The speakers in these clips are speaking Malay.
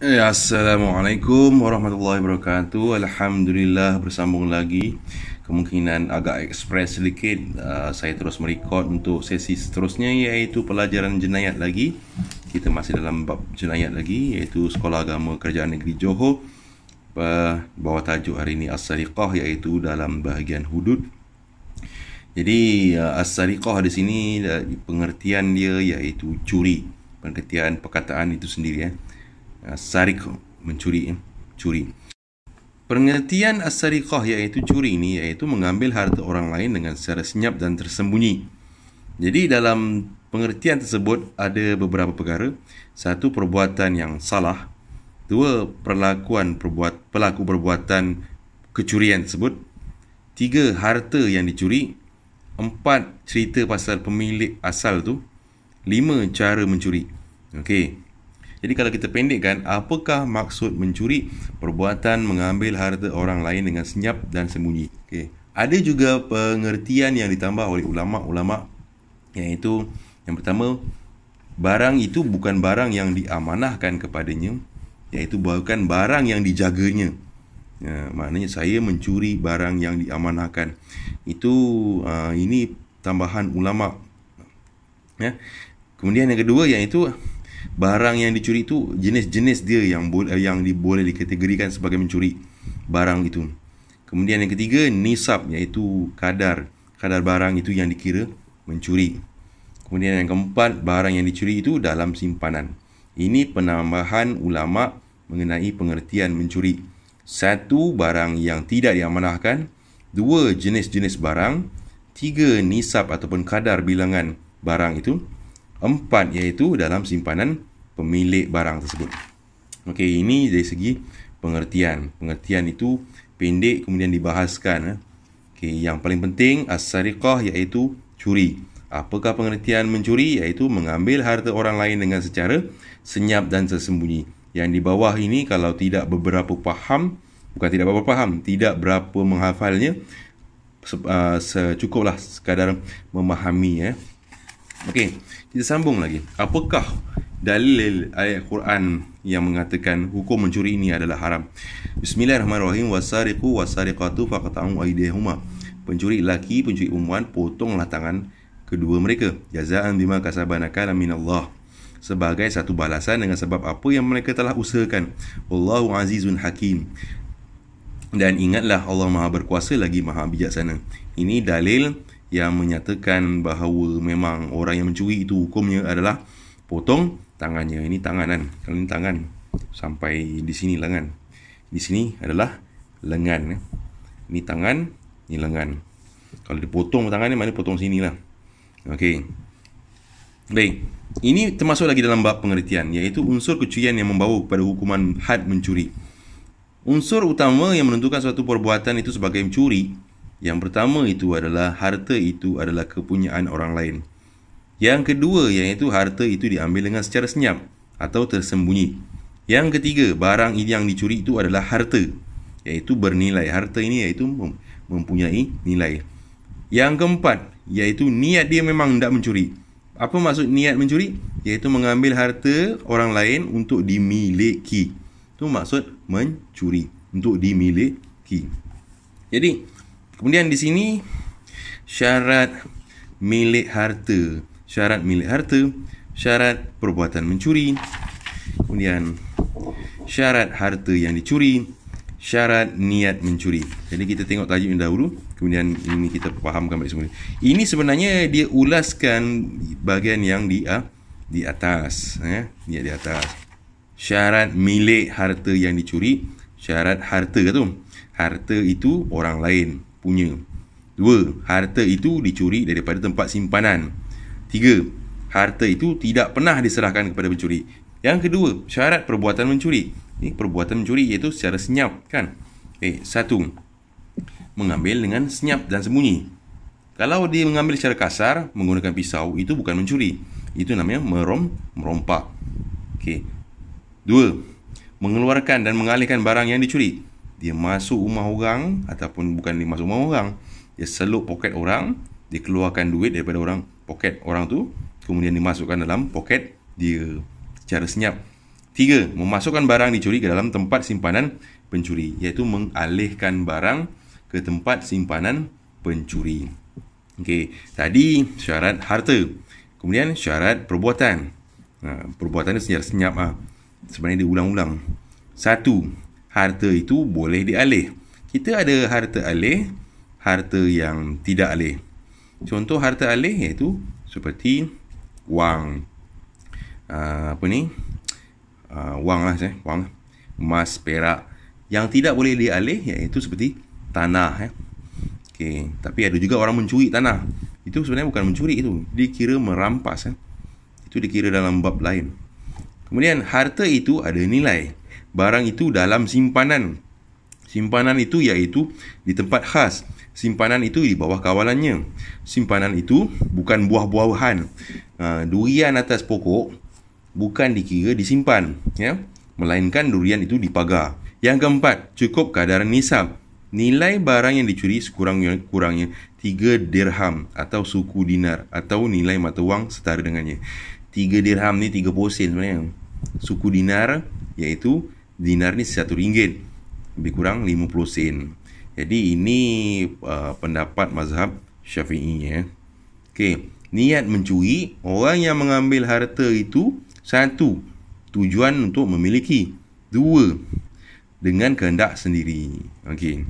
Eh, Assalamualaikum warahmatullahi wabarakatuh Alhamdulillah bersambung lagi Kemungkinan agak ekspres sedikit uh, Saya terus merekod untuk sesi seterusnya Iaitu pelajaran jenayat lagi Kita masih dalam bab jenayat lagi Iaitu Sekolah Agama Kerajaan Negeri Johor uh, eh, Bawa tajuk hari ini As-Sariqah Iaitu dalam bahagian hudud Jadi uh, As-Sariqah di sini uh, Pengertian dia iaitu curi Pengertian perkataan itu sendiri ya eh sariq mencuri eh, curi pengertian as-sariqah iaitu curi ini iaitu mengambil harta orang lain dengan secara senyap dan tersembunyi jadi dalam pengertian tersebut ada beberapa perkara satu perbuatan yang salah dua perlakuan perbuat pelaku perbuatan kecurian tersebut tiga harta yang dicuri empat cerita pasal pemilik asal tu lima cara mencuri okey jadi kalau kita pendekkan, apakah maksud mencuri? Perbuatan mengambil harta orang lain dengan senyap dan sembunyi. Okey. Ada juga pengertian yang ditambah oleh ulama-ulama iaitu yang pertama barang itu bukan barang yang diamanahkan kepadanya iaitu bukan barang yang dijaganya. Ya, maknanya saya mencuri barang yang diamanahkan. Itu uh, ini tambahan ulama. Ya. Kemudian yang kedua iaitu barang yang dicuri itu jenis-jenis dia yang boleh yang diboleh dikategorikan sebagai mencuri barang itu. Kemudian yang ketiga nisab iaitu kadar kadar barang itu yang dikira mencuri. Kemudian yang keempat barang yang dicuri itu dalam simpanan. Ini penambahan ulama mengenai pengertian mencuri. Satu barang yang tidak diamanahkan, dua jenis-jenis barang, tiga nisab ataupun kadar bilangan barang itu, Empat iaitu dalam simpanan pemilik barang tersebut. Okey, ini dari segi pengertian. Pengertian itu pendek kemudian dibahaskan. Eh. Okey, yang paling penting as-sariqah iaitu curi. Apakah pengertian mencuri iaitu mengambil harta orang lain dengan secara senyap dan sesembunyi. Yang di bawah ini kalau tidak beberapa faham, bukan tidak beberapa faham, tidak berapa menghafalnya se- uh, secukuplah sekadar memahami ya. Eh. Okey, kita sambung lagi. Apakah dalil ayat Quran yang mengatakan hukum mencuri ini adalah haram? Bismillahirrahmanirrahim. Wasariqu wasariqatu faqta'u aydihuma. Pencuri lelaki, pencuri perempuan, potonglah tangan kedua mereka. Jazaan bima kasabanaka min Allah. Sebagai satu balasan dengan sebab apa yang mereka telah usahakan. Wallahu azizun hakim. Dan ingatlah Allah Maha berkuasa lagi Maha bijaksana. Ini dalil yang menyatakan bahawa memang orang yang mencuri itu hukumnya adalah potong tangannya. Ini tangan kan. Kalau ini tangan sampai di sini lengan. Lah, di sini adalah lengan. Ya. Ini tangan, ini lengan. Kalau dipotong tangannya, mana potong sini lah. Okey. Baik. Ini termasuk lagi dalam bab pengertian iaitu unsur kecurian yang membawa kepada hukuman had mencuri. Unsur utama yang menentukan suatu perbuatan itu sebagai mencuri yang pertama itu adalah harta itu adalah kepunyaan orang lain. Yang kedua iaitu harta itu diambil dengan secara senyap atau tersembunyi. Yang ketiga, barang ini yang dicuri itu adalah harta iaitu bernilai. Harta ini iaitu mempunyai nilai. Yang keempat, iaitu niat dia memang tidak mencuri. Apa maksud niat mencuri? Iaitu mengambil harta orang lain untuk dimiliki. Itu maksud mencuri. Untuk dimiliki. Jadi, Kemudian di sini syarat milik harta, syarat milik harta, syarat perbuatan mencuri, kemudian syarat harta yang dicuri, syarat niat mencuri. Jadi kita tengok tajuk ini dahulu, kemudian ini kita fahamkan baik semula. Ini sebenarnya dia ulaskan bahagian yang di uh, di atas, ya, eh? di, di atas. Syarat milik harta yang dicuri, syarat harta tu. Harta itu orang lain punya. dua Harta itu dicuri daripada tempat simpanan. Tiga Harta itu tidak pernah diserahkan kepada pencuri. Yang kedua, syarat perbuatan mencuri. Ini perbuatan mencuri iaitu secara senyap, kan? Eh, satu. Mengambil dengan senyap dan sembunyi. Kalau dia mengambil secara kasar, menggunakan pisau, itu bukan mencuri. Itu namanya merom, merompak. Okey. Dua. Mengeluarkan dan mengalihkan barang yang dicuri dia masuk rumah orang ataupun bukan dia masuk rumah orang dia seluk poket orang dia keluarkan duit daripada orang poket orang tu kemudian dimasukkan dalam poket dia secara senyap tiga memasukkan barang dicuri ke dalam tempat simpanan pencuri iaitu mengalihkan barang ke tempat simpanan pencuri okey tadi syarat harta kemudian syarat perbuatan ha, perbuatan dia senyap-senyap ha. sebenarnya dia ulang-ulang satu harta itu boleh dialih. Kita ada harta alih, harta yang tidak alih. Contoh harta alih iaitu seperti wang. Uh, apa ni? Uh, wang lah saya, eh, wang. Emas, perak. Yang tidak boleh dialih iaitu seperti tanah. Eh. Okay. Tapi ada juga orang mencuri tanah. Itu sebenarnya bukan mencuri itu. Dikira merampas. Eh. Itu dikira dalam bab lain. Kemudian harta itu ada nilai barang itu dalam simpanan. Simpanan itu iaitu di tempat khas. Simpanan itu di bawah kawalannya. Simpanan itu bukan buah-buahan. Uh, durian atas pokok bukan dikira disimpan. Ya? Melainkan durian itu dipagar. Yang keempat, cukup kadar nisab. Nilai barang yang dicuri sekurang-kurangnya 3 dirham atau suku dinar atau nilai mata wang setara dengannya. 3 dirham ni 30 sen sebenarnya. Suku dinar iaitu dinar ni satu ringgit lebih kurang 50 sen. Jadi ini uh, pendapat mazhab Syafi'i ya. Okey, niat mencuri orang yang mengambil harta itu satu tujuan untuk memiliki, dua dengan kehendak sendiri. Okey.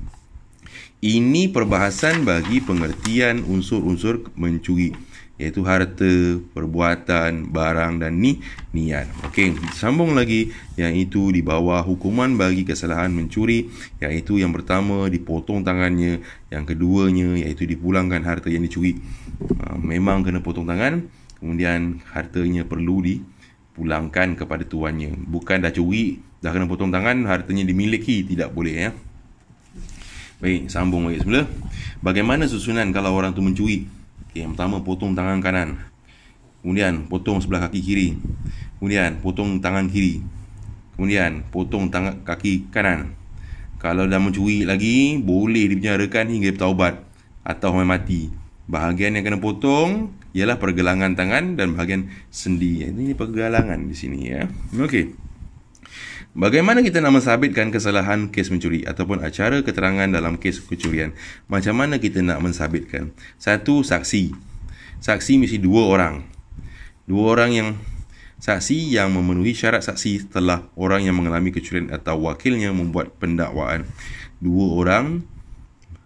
Ini perbahasan bagi pengertian unsur-unsur mencuri iaitu harta, perbuatan, barang dan ni niat. Okey, sambung lagi yang itu di bawah hukuman bagi kesalahan mencuri iaitu yang pertama dipotong tangannya, yang keduanya iaitu dipulangkan harta yang dicuri. Ha, memang kena potong tangan, kemudian hartanya perlu dipulangkan kepada tuannya. Bukan dah curi, dah kena potong tangan, hartanya dimiliki tidak boleh ya. Baik, sambung lagi semula. Bagaimana susunan kalau orang tu mencuri? Okey, yang pertama potong tangan kanan. Kemudian potong sebelah kaki kiri. Kemudian potong tangan kiri. Kemudian potong tangan kaki kanan. Kalau dah mencuri lagi, boleh dipenjarakan hingga bertaubat atau sampai mati. Bahagian yang kena potong ialah pergelangan tangan dan bahagian sendi. Ini pergelangan di sini ya. Okey. Bagaimana kita nak mensabitkan kesalahan kes mencuri ataupun acara keterangan dalam kes kecurian? Macam mana kita nak mensabitkan? Satu, saksi. Saksi mesti dua orang. Dua orang yang saksi yang memenuhi syarat saksi setelah orang yang mengalami kecurian atau wakilnya membuat pendakwaan. Dua orang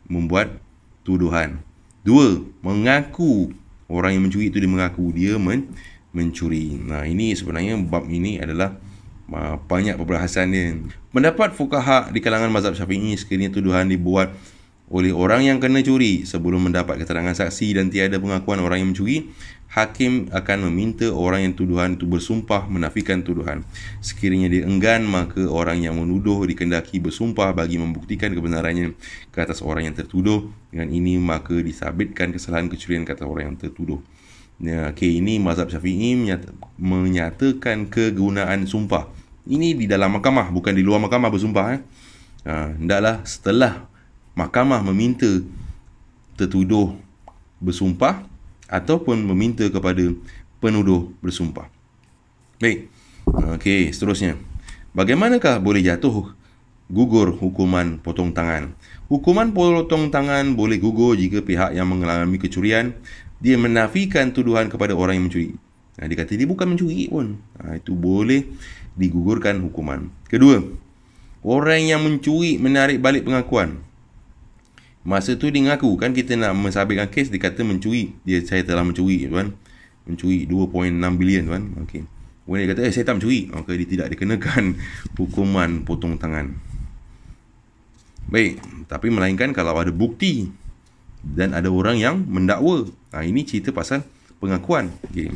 membuat tuduhan. Dua, mengaku orang yang mencuri itu dia mengaku dia men mencuri. Nah, ini sebenarnya bab ini adalah uh, banyak perbahasan dia. Mendapat fukaha di kalangan mazhab syafi'i sekiranya tuduhan dibuat oleh orang yang kena curi sebelum mendapat keterangan saksi dan tiada pengakuan orang yang mencuri, hakim akan meminta orang yang tuduhan itu bersumpah menafikan tuduhan. Sekiranya dia enggan, maka orang yang menuduh dikendaki bersumpah bagi membuktikan kebenarannya ke atas orang yang tertuduh. Dengan ini, maka disabitkan kesalahan kecurian kata orang yang tertuduh. Ya, okay, ini mazhab syafi'i menyata, menyatakan kegunaan sumpah. Ini di dalam mahkamah, bukan di luar mahkamah bersumpah. Eh? Ha, hendaklah setelah mahkamah meminta tertuduh bersumpah ataupun meminta kepada penuduh bersumpah. Baik, okay, seterusnya. Bagaimanakah boleh jatuh gugur hukuman potong tangan? Hukuman potong tangan boleh gugur jika pihak yang mengalami kecurian dia menafikan tuduhan kepada orang yang mencuri. Nah, dia kata dia bukan mencuri pun. Nah, itu boleh digugurkan hukuman. Kedua, orang yang mencuri menarik balik pengakuan. Masa tu dia mengaku kan kita nak mensabitkan kes dia kata mencuri. Dia saya telah mencuri ya tuan. Mencuri 2.6 bilion tuan. Okey. Kemudian dia kata eh, saya tak mencuri. Okey dia tidak dikenakan hukuman potong tangan. Baik, tapi melainkan kalau ada bukti dan ada orang yang mendakwa. Ha, ini cerita pasal pengakuan. Okay.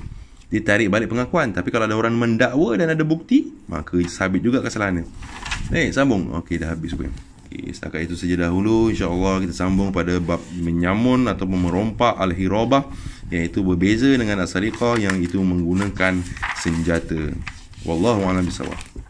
Dia tarik balik pengakuan. Tapi kalau ada orang mendakwa dan ada bukti, maka sabit juga kesalahan dia. Eh, hey, sambung. Okey, dah habis pun. Okay, setakat itu saja dahulu. InsyaAllah kita sambung pada bab menyamun atau merompak al-hirabah. Iaitu berbeza dengan asariqah yang itu menggunakan senjata. Wallahu'alam bisawah.